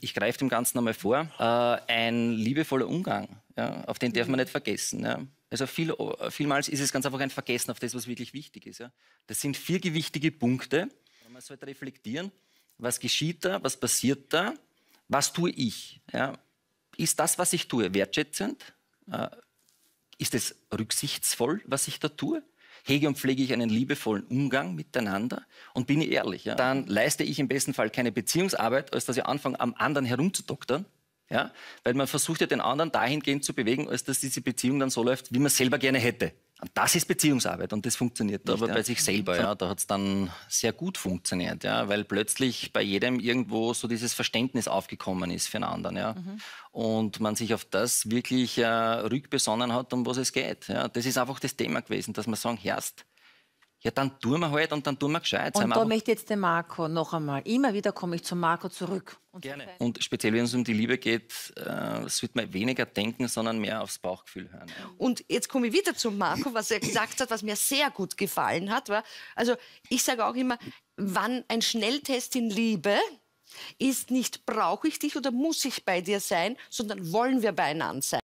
ich greife dem Ganzen nochmal vor, äh, ein liebevoller Umgang, ja, auf den darf man nicht vergessen. Ja. Also viel, vielmals ist es ganz einfach ein Vergessen auf das, was wirklich wichtig ist. Ja. Das sind vier gewichtige Punkte. Man sollte reflektieren, was geschieht da, was passiert da, was tue ich. Ist das, was ich tue, wertschätzend? Äh, ist es rücksichtsvoll, was ich da tue? hege und pflege ich einen liebevollen Umgang miteinander und bin ich ehrlich, ja, dann leiste ich im besten Fall keine Beziehungsarbeit, als dass ich anfange, am anderen herumzudoktern. Ja? Weil man versucht ja den anderen dahingehend zu bewegen, als dass diese Beziehung dann so läuft, wie man selber gerne hätte das ist Beziehungsarbeit und das funktioniert nicht. Aber ja. bei sich selber, ja, da hat es dann sehr gut funktioniert, ja, weil plötzlich bei jedem irgendwo so dieses Verständnis aufgekommen ist für einen anderen, ja. Mhm. Und man sich auf das wirklich äh, rückbesonnen hat, um was es geht. Ja. Das ist einfach das Thema gewesen, dass man sagen, herrscht, ja, dann tun wir halt und dann tun wir gescheit. Und da möchte jetzt der Marco noch einmal. Immer wieder komme ich zum Marco zurück. Und Gerne. So und speziell, wenn es um die Liebe geht, äh, sollte man weniger denken, sondern mehr aufs Bauchgefühl hören. Und jetzt komme ich wieder zum Marco, was er gesagt hat, was mir sehr gut gefallen hat. War, also ich sage auch immer, wann ein Schnelltest in Liebe ist nicht, brauche ich dich oder muss ich bei dir sein, sondern wollen wir beieinander sein.